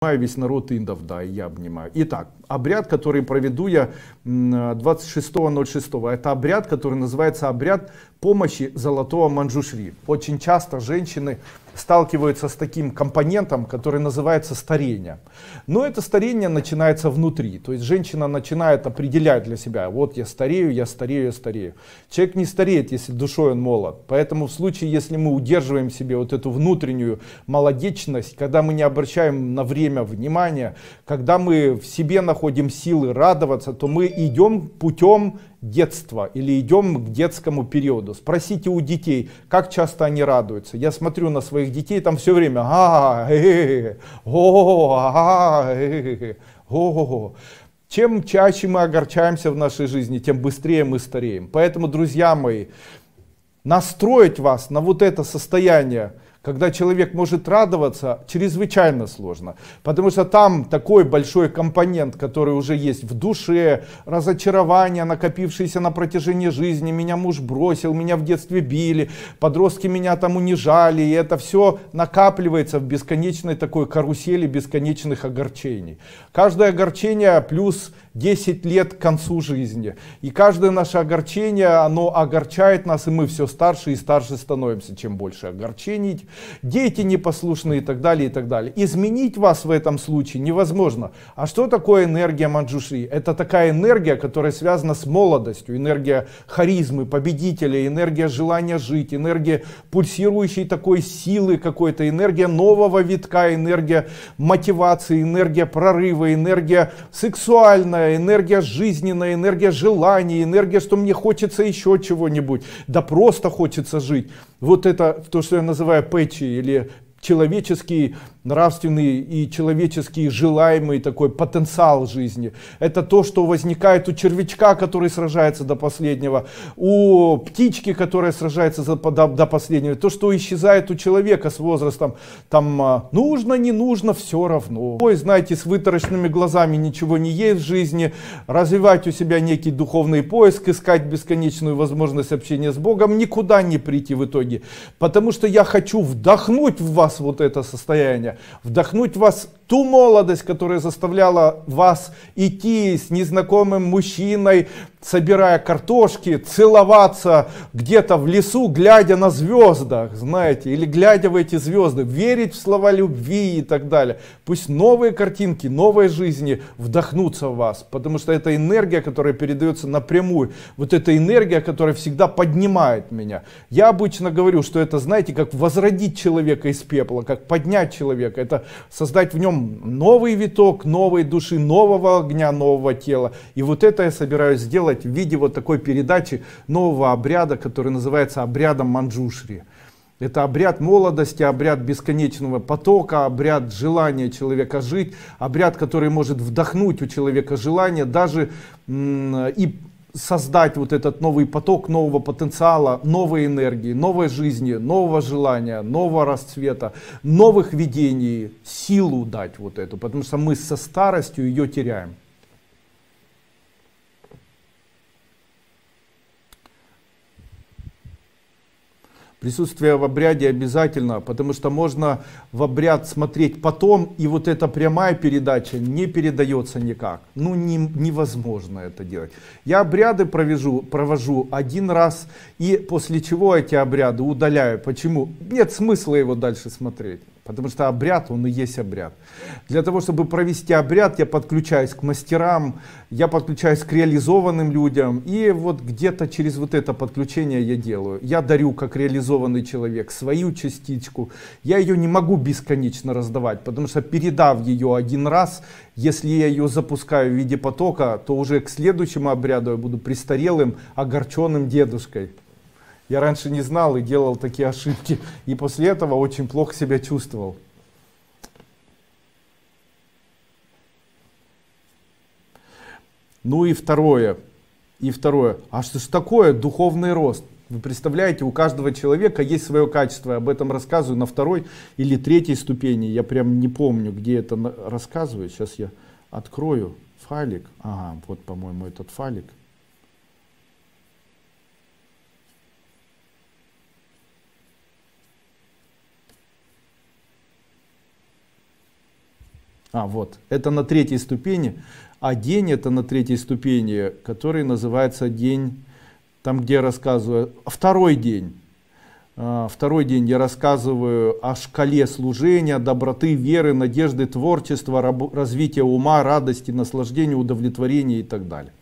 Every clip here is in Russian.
обнимаю весь народ индов, да, и я обнимаю. Итак, обряд, который проведу я 26.06, это обряд, который называется обряд помощи золотого манджушри. Очень часто женщины сталкиваются с таким компонентом, который называется старение. Но это старение начинается внутри. То есть женщина начинает определять для себя, вот я старею, я старею, я старею. Человек не стареет, если душой он молод. Поэтому в случае, если мы удерживаем себе вот эту внутреннюю молодечность, когда мы не обращаем на время внимания, когда мы в себе находим силы радоваться, то мы идем путем детства или идем к детскому периоду. Спросите у детей, как часто они радуются. Я смотрю на своих детей, там все время а э, э, э, о, а, а о. Чем чаще мы огорчаемся в нашей жизни, тем быстрее мы стареем. Поэтому, друзья мои, настроить вас на вот это состояние, когда человек может радоваться, чрезвычайно сложно. Потому что там такой большой компонент, который уже есть в душе, разочарование, накопившееся на протяжении жизни. Меня муж бросил, меня в детстве били, подростки меня там унижали. И это все накапливается в бесконечной такой карусели бесконечных огорчений. Каждое огорчение плюс 10 лет к концу жизни. И каждое наше огорчение, оно огорчает нас, и мы все старше и старше становимся, чем больше огорчений. Дети непослушные и так далее, и так далее. Изменить вас в этом случае невозможно. А что такое энергия Манджуши? Это такая энергия, которая связана с молодостью, энергия харизмы, победителя, энергия желания жить, энергия пульсирующей такой силы какой-то, энергия нового витка, энергия мотивации, энергия прорыва, энергия сексуальная, энергия жизненная, энергия желаний, энергия, что мне хочется еще чего-нибудь, да просто хочется жить. Вот это то, что я называю пэтчи или человеческий нравственный и человеческий желаемый такой потенциал жизни. Это то, что возникает у червячка, который сражается до последнего, у птички, которая сражается за, до, до последнего, то, что исчезает у человека с возрастом, там а, нужно, не нужно, все равно. Ой, знаете, с вытаращенными глазами ничего не есть в жизни, развивать у себя некий духовный поиск, искать бесконечную возможность общения с Богом, никуда не прийти в итоге, потому что я хочу вдохнуть в вас вас вот это состояние, вдохнуть вас ту молодость, которая заставляла вас идти с незнакомым мужчиной, собирая картошки, целоваться где-то в лесу, глядя на звездах, знаете, или глядя в эти звезды, верить в слова любви и так далее. Пусть новые картинки, новой жизни вдохнутся в вас, потому что это энергия, которая передается напрямую, вот эта энергия, которая всегда поднимает меня. Я обычно говорю, что это, знаете, как возродить человека из пепла, как поднять человека, это создать в нем затем новый виток новой души, нового огня, нового тела. И вот это я собираюсь сделать в виде вот такой передачи нового обряда, который называется обрядом Манджушри. Это обряд молодости, обряд бесконечного потока, обряд желания человека жить, обряд, который может вдохнуть у человека желание даже и создать вот этот новый поток нового потенциала, новой энергии, новой жизни, нового желания, нового расцвета, новых видений, силу дать вот эту, потому что мы со старостью ее теряем. Присутствие в обряде обязательно, потому что можно в обряд смотреть потом, и вот эта прямая передача не передается никак. Ну, не, невозможно это делать. Я обряды провожу, провожу один раз, и после чего эти обряды удаляю. Почему? Нет смысла его дальше смотреть. Потому что обряд, он и есть обряд. Для того, чтобы провести обряд, я подключаюсь к мастерам, я подключаюсь к реализованным людям. И вот где-то через вот это подключение я делаю. Я дарю, как реализованный человек, свою частичку. Я ее не могу бесконечно раздавать, потому что передав ее один раз, если я ее запускаю в виде потока, то уже к следующему обряду я буду престарелым, огорченным дедушкой. Я раньше не знал и делал такие ошибки. И после этого очень плохо себя чувствовал. Ну и второе. И второе. А что ж такое духовный рост? Вы представляете, у каждого человека есть свое качество. Я об этом рассказываю на второй или третьей ступени. Я прям не помню, где это рассказываю. Сейчас я открою файлик. Ага, вот, по-моему, этот файлик. А, вот. Это на третьей ступени. А день это на третьей ступени, который называется день, там где рассказываю, второй день. А, второй день я рассказываю о шкале служения, доброты, веры, надежды, творчества, развития ума, радости, наслаждения, удовлетворения и так далее.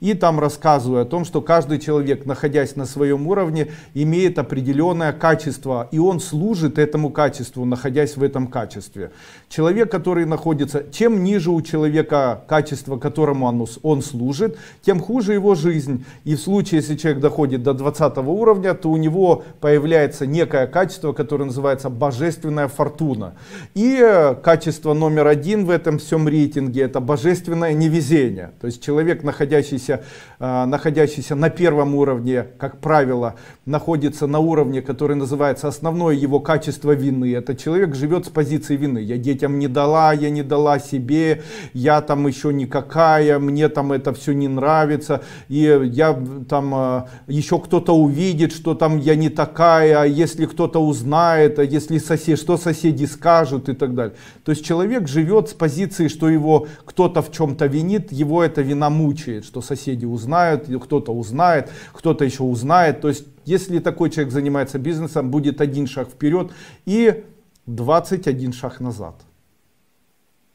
И там рассказываю о том, что каждый человек, находясь на своем уровне, имеет определенное качество, и он служит этому качеству, находясь в этом качестве. Человек, который находится, чем ниже у человека качество, которому он, он служит, тем хуже его жизнь. И в случае, если человек доходит до 20 уровня, то у него появляется появляется некое качество, которое называется божественная фортуна. И э, качество номер один в этом всем рейтинге это божественное невезение. То есть человек, находящийся, э, находящийся на первом уровне, как правило, находится на уровне, который называется основное его качество вины. Это человек живет с позиции вины. Я детям не дала, я не дала себе, я там еще никакая, мне там это все не нравится, и я там э, еще кто-то увидит, что там я не такая, а если кто-то узнает, а если сосед, что соседи скажут и так далее. То есть человек живет с позиции, что его кто-то в чем-то винит, его эта вина мучает, что соседи узнают, кто-то узнает, кто-то еще узнает. То есть если такой человек занимается бизнесом, будет один шаг вперед и 21 шаг назад.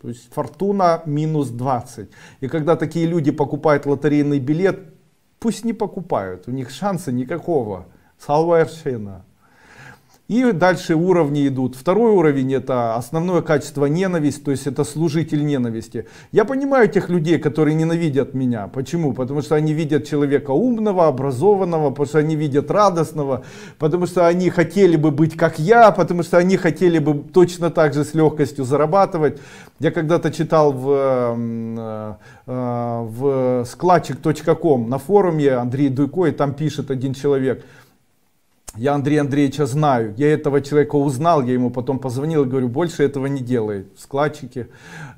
То есть фортуна минус 20. И когда такие люди покупают лотерейный билет, пусть не покупают, у них шанса никакого. Совершенно. И дальше уровни идут. Второй уровень это основное качество ненависть, то есть это служитель ненависти. Я понимаю тех людей, которые ненавидят меня. Почему? Потому что они видят человека умного, образованного, потому что они видят радостного, потому что они хотели бы быть как я, потому что они хотели бы точно так же с легкостью зарабатывать. Я когда-то читал в, эм, э, э, в складчик.ком на форуме Андрей Дуйко, и там пишет один человек – я Андрея Андреевича знаю, я этого человека узнал, я ему потом позвонил и говорю, больше этого не делай, складчики,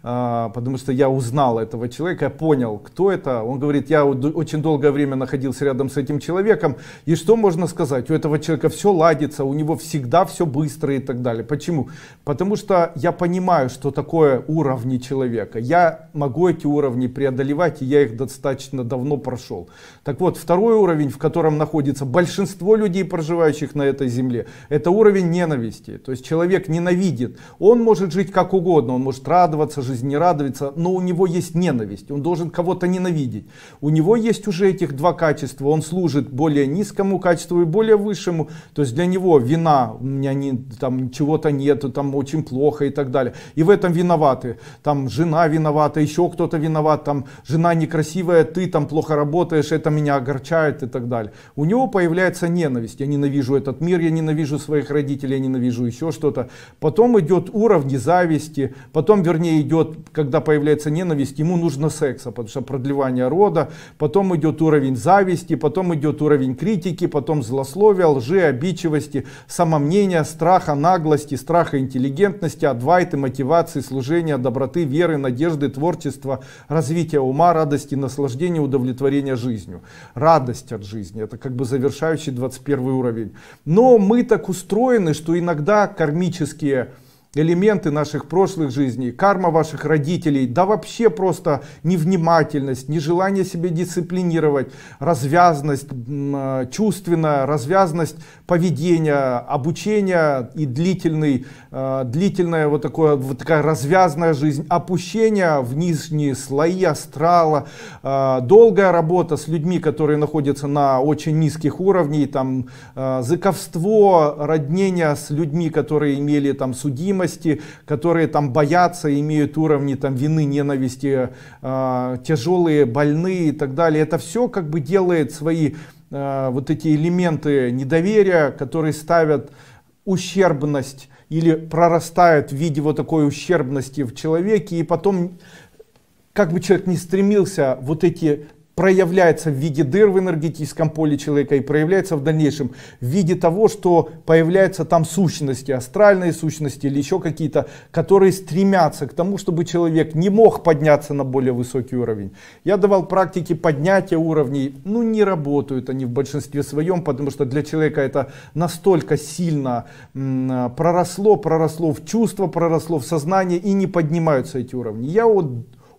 а, потому что я узнал этого человека, я понял, кто это. Он говорит, я очень долгое время находился рядом с этим человеком, и что можно сказать, у этого человека все ладится, у него всегда все быстро и так далее. Почему? Потому что я понимаю, что такое уровни человека, я могу эти уровни преодолевать, и я их достаточно давно прошел. Так вот, второй уровень, в котором находится большинство людей проживающих, проживающих на этой земле. Это уровень ненависти. То есть человек ненавидит. Он может жить как угодно, он может радоваться, жизнь не радоваться, но у него есть ненависть. Он должен кого-то ненавидеть. У него есть уже этих два качества. Он служит более низкому качеству и более высшему. То есть для него вина, у меня не, там чего-то нету, там очень плохо и так далее. И в этом виноваты. Там жена виновата, еще кто-то виноват, там жена некрасивая, ты там плохо работаешь, это меня огорчает и так далее. У него появляется ненависть. Я ненавижу ненавижу этот мир, я ненавижу своих родителей, я ненавижу еще что-то. Потом идет уровень зависти, потом, вернее, идет, когда появляется ненависть, ему нужно секса, потому что продлевание рода, потом идет уровень зависти, потом идет уровень критики, потом злословия, лжи, обидчивости, самомнения, страха, наглости, страха интеллигентности, адвайты, мотивации, служения, доброты, веры, надежды, творчества, развития ума, радости, наслаждения, удовлетворения жизнью. Радость от жизни, это как бы завершающий 21 уровень уровень. Но мы так устроены, что иногда кармические элементы наших прошлых жизней, карма ваших родителей, да вообще просто невнимательность, нежелание себя дисциплинировать, развязность а, чувственная, развязность поведения, обучение и длительный, а, длительная вот, такое, вот такая развязная жизнь, опущение в нижние слои астрала, а, долгая работа с людьми, которые находятся на очень низких уровнях, там, зыковство, роднение с людьми, которые имели там судимость, зависимости, которые там боятся, имеют уровни там вины, ненависти, э, тяжелые, больные и так далее. Это все как бы делает свои э, вот эти элементы недоверия, которые ставят ущербность или прорастают в виде вот такой ущербности в человеке и потом как бы человек не стремился вот эти проявляется в виде дыр в энергетическом поле человека и проявляется в дальнейшем в виде того, что появляются там сущности, астральные сущности или еще какие-то, которые стремятся к тому, чтобы человек не мог подняться на более высокий уровень. Я давал практики поднятия уровней, ну не работают они в большинстве своем, потому что для человека это настолько сильно проросло, проросло в чувство, проросло в сознание и не поднимаются эти уровни. Я вот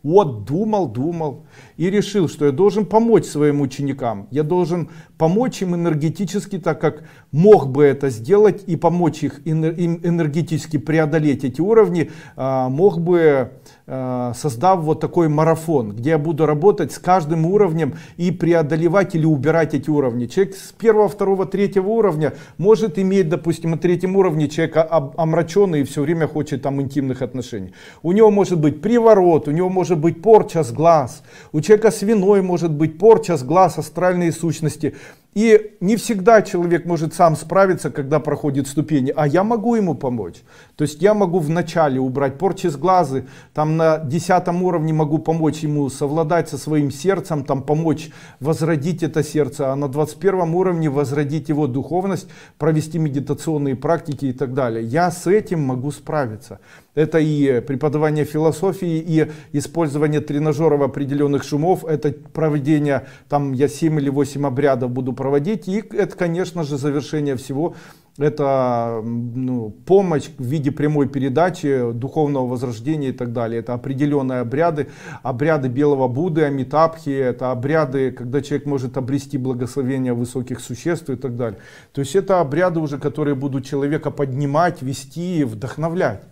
вот думал, думал и решил, что я должен помочь своим ученикам. Я должен помочь им энергетически, так как мог бы это сделать и помочь их энергетически преодолеть эти уровни, а, мог бы Э, создав вот такой марафон, где я буду работать с каждым уровнем и преодолевать или убирать эти уровни. Человек с первого, второго, третьего уровня может иметь, допустим, на третьем уровне человека омраченный и все время хочет там интимных отношений. У него может быть приворот, у него может быть порча с глаз, у человека с виной может быть порча с глаз, астральные сущности. И не всегда человек может сам справиться, когда проходит ступени, а я могу ему помочь. То есть я могу вначале убрать порчи с глазы, там на десятом уровне могу помочь ему совладать со своим сердцем, там помочь возродить это сердце, а на двадцать первом уровне возродить его духовность, провести медитационные практики и так далее. Я с этим могу справиться. Это и преподавание философии, и использование тренажеров определенных шумов, это проведение, там я 7 или 8 обрядов буду проводить. И это, конечно же, завершение всего это ну, помощь в виде прямой передачи духовного возрождения и так далее. Это определенные обряды, обряды Белого Будды, Амитабхи, это обряды, когда человек может обрести благословение высоких существ и так далее. То есть это обряды уже, которые будут человека поднимать, вести и вдохновлять.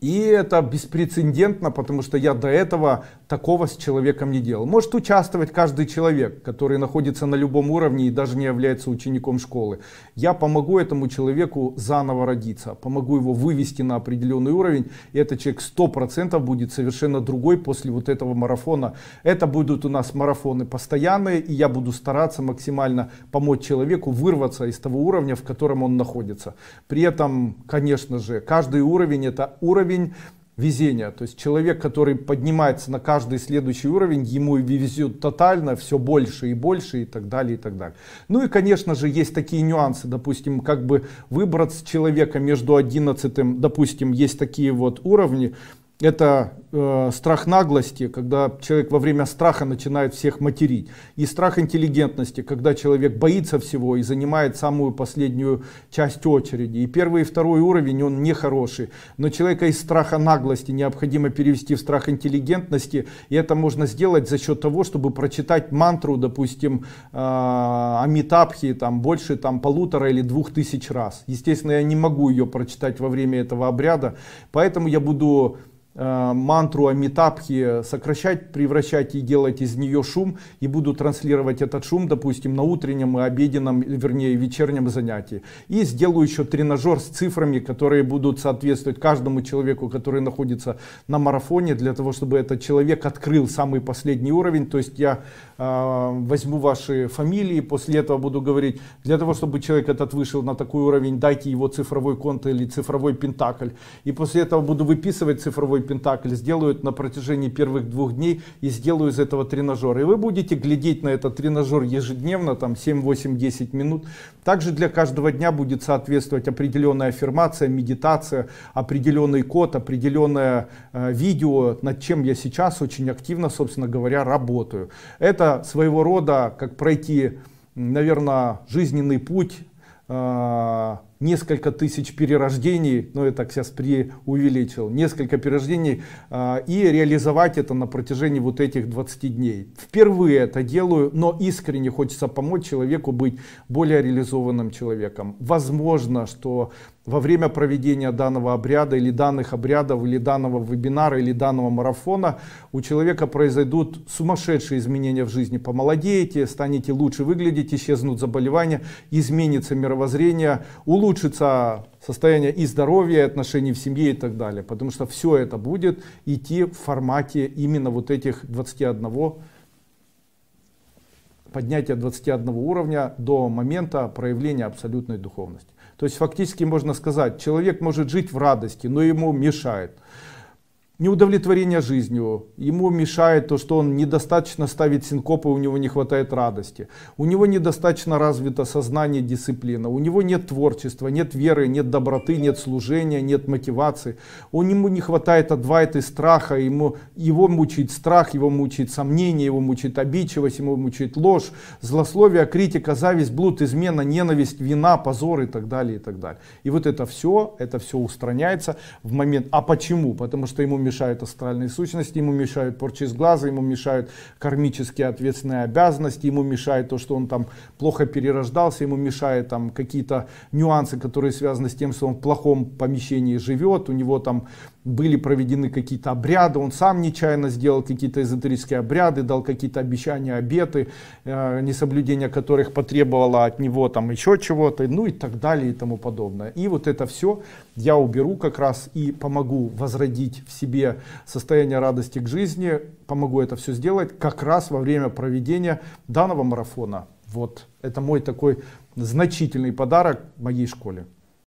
И это беспрецедентно, потому что я до этого такого с человеком не делал. Может участвовать каждый человек, который находится на любом уровне и даже не является учеником школы. Я помогу этому человеку заново родиться, помогу его вывести на определенный уровень. И этот человек 100% будет совершенно другой после вот этого марафона. Это будут у нас марафоны постоянные, и я буду стараться максимально помочь человеку вырваться из того уровня, в котором он находится. При этом, конечно же, каждый уровень это уровень уровень везения. То есть человек, который поднимается на каждый следующий уровень, ему везет тотально, все больше и больше и так далее, и так далее. Ну и, конечно же, есть такие нюансы, допустим, как бы выбрать человека между 11, допустим, есть такие вот уровни, это э, страх наглости, когда человек во время страха начинает всех материть. И страх интеллигентности, когда человек боится всего и занимает самую последнюю часть очереди. И первый и второй уровень, он нехороший. Но человека из страха наглости необходимо перевести в страх интеллигентности. И это можно сделать за счет того, чтобы прочитать мантру, допустим, э, Амитабхи там, больше там, полутора или двух тысяч раз. Естественно, я не могу ее прочитать во время этого обряда. Поэтому я буду Э, мантру Амитабхи сокращать, превращать и делать из нее шум, и буду транслировать этот шум, допустим, на утреннем и обеденном, вернее, вечернем занятии. И сделаю еще тренажер с цифрами, которые будут соответствовать каждому человеку, который находится на марафоне, для того, чтобы этот человек открыл самый последний уровень. То есть я э, возьму ваши фамилии, после этого буду говорить, для того, чтобы человек этот вышел на такой уровень, дайте его цифровой конт или цифровой пентакль. И после этого буду выписывать цифровой свой пентакль сделают на протяжении первых двух дней и сделаю из этого тренажер. И вы будете глядеть на этот тренажер ежедневно, там 7, 8, 10 минут. Также для каждого дня будет соответствовать определенная аффирмация, медитация, определенный код, определенное э, видео, над чем я сейчас очень активно, собственно говоря, работаю. Это своего рода, как пройти, наверное, жизненный путь, э, несколько тысяч перерождений, но ну, я так сейчас преувеличил, несколько перерождений, э, и реализовать это на протяжении вот этих 20 дней. Впервые это делаю, но искренне хочется помочь человеку быть более реализованным человеком. Возможно, что во время проведения данного обряда или данных обрядов, или данного вебинара, или данного марафона у человека произойдут сумасшедшие изменения в жизни. Помолодеете, станете лучше выглядеть, исчезнут заболевания, изменится мировоззрение, улучшится улучшится состояние и здоровья, и отношений в семье и так далее. Потому что все это будет идти в формате именно вот этих 21 поднятия 21 уровня до момента проявления абсолютной духовности. То есть фактически можно сказать, человек может жить в радости, но ему мешает неудовлетворение жизнью, ему мешает то, что он недостаточно ставит синкопы, у него не хватает радости, у него недостаточно развито сознание, дисциплина, у него нет творчества, нет веры, нет доброты, нет служения, нет мотивации, у него не хватает адвайты страха, ему, его мучает страх, его мучает сомнение, его мучает обидчивость, его мучает ложь, злословие, критика, зависть, блуд, измена, ненависть, вина, позор и так далее, и так далее. И вот это все, это все устраняется в момент, а почему? Потому что ему мешает мешают астральные сущности, ему мешают порчи с глаза, ему мешают кармические ответственные обязанности, ему мешает то, что он там плохо перерождался, ему мешает там какие-то нюансы, которые связаны с тем, что он в плохом помещении живет, у него там были проведены какие-то обряды, он сам нечаянно сделал какие-то эзотерические обряды, дал какие-то обещания, обеты, э, несоблюдение которых потребовало от него там еще чего-то, ну и так далее и тому подобное. И вот это все я уберу как раз и помогу возродить в себе состояние радости к жизни, помогу это все сделать как раз во время проведения данного марафона. Вот, это мой такой значительный подарок моей школе.